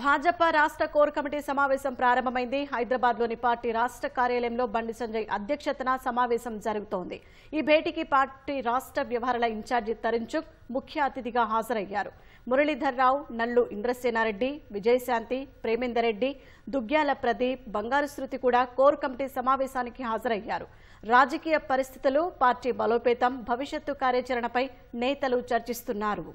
భాజపా రాష్ట్ర core committee సమావేశం ప్రారంభమైంది హైదరాబాద్లోని పార్టీ రాష్ట్ర కార్యాలయంలో బండి సంజయ్ అధ్యక్షతన సమావేశం జరుగుతోంది ఈ భేటీకి పార్టీ రాష్ట్ర వ్యవహారాల ఇన్ఛార్జి తరుణ్చుక్ ముఖ్య అతిథిగా హాజరయ్యారు మురళీధర్రావు నల్లు ఇంద్రసేనారెడ్డి విజయశాంతి ప్రేమేందర్ రెడ్డి దుగ్గ్యాల ప్రదీప్ బంగారు శృతి కూడా కోర్ కమిటీ సమావేశానికి హాజరయ్యారు రాజకీయ పరిస్థితులు పార్టీ బలోపేతం భవిష్యత్తు కార్యాచరణపై నేతలు చర్చిస్తున్నారు